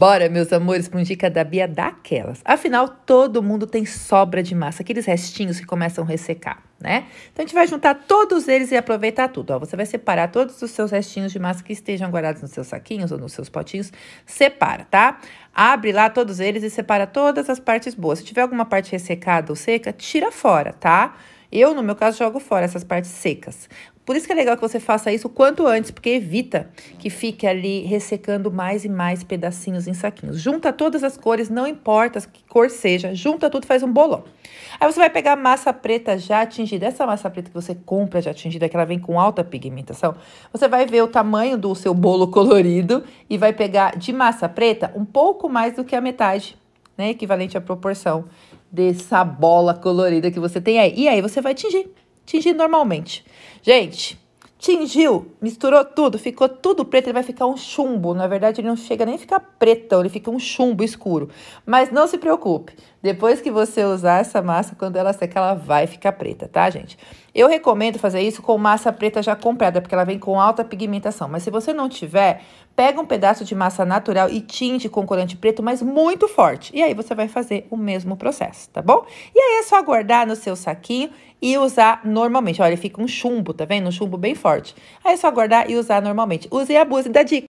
Bora, meus amores, para um dica da Bia daquelas. Afinal, todo mundo tem sobra de massa, aqueles restinhos que começam a ressecar, né? Então a gente vai juntar todos eles e aproveitar tudo. Ó, você vai separar todos os seus restinhos de massa que estejam guardados nos seus saquinhos ou nos seus potinhos. Separa, tá? Abre lá todos eles e separa todas as partes boas. Se tiver alguma parte ressecada ou seca, tira fora, tá? Eu, no meu caso, jogo fora essas partes secas. Por isso que é legal que você faça isso quanto antes, porque evita que fique ali ressecando mais e mais pedacinhos em saquinhos. Junta todas as cores, não importa que cor seja, junta tudo, faz um bolão. Aí você vai pegar massa preta já atingida, essa massa preta que você compra já atingida, que ela vem com alta pigmentação. Você vai ver o tamanho do seu bolo colorido e vai pegar de massa preta um pouco mais do que a metade né? Equivalente à proporção dessa bola colorida que você tem aí. E aí você vai tingir, tingir normalmente. Gente, tingiu, misturou tudo, ficou tudo preto, ele vai ficar um chumbo. Na verdade, ele não chega nem a ficar pretão, ele fica um chumbo escuro. Mas não se preocupe, depois que você usar essa massa, quando ela seca, ela vai ficar preta, tá, gente? Eu recomendo fazer isso com massa preta já comprada, porque ela vem com alta pigmentação. Mas se você não tiver, pega um pedaço de massa natural e tinte com corante preto, mas muito forte. E aí você vai fazer o mesmo processo, tá bom? E aí é só guardar no seu saquinho e usar normalmente. Olha, fica um chumbo, tá vendo? Um chumbo bem forte. Aí é só guardar e usar normalmente. Use e abuse da dica.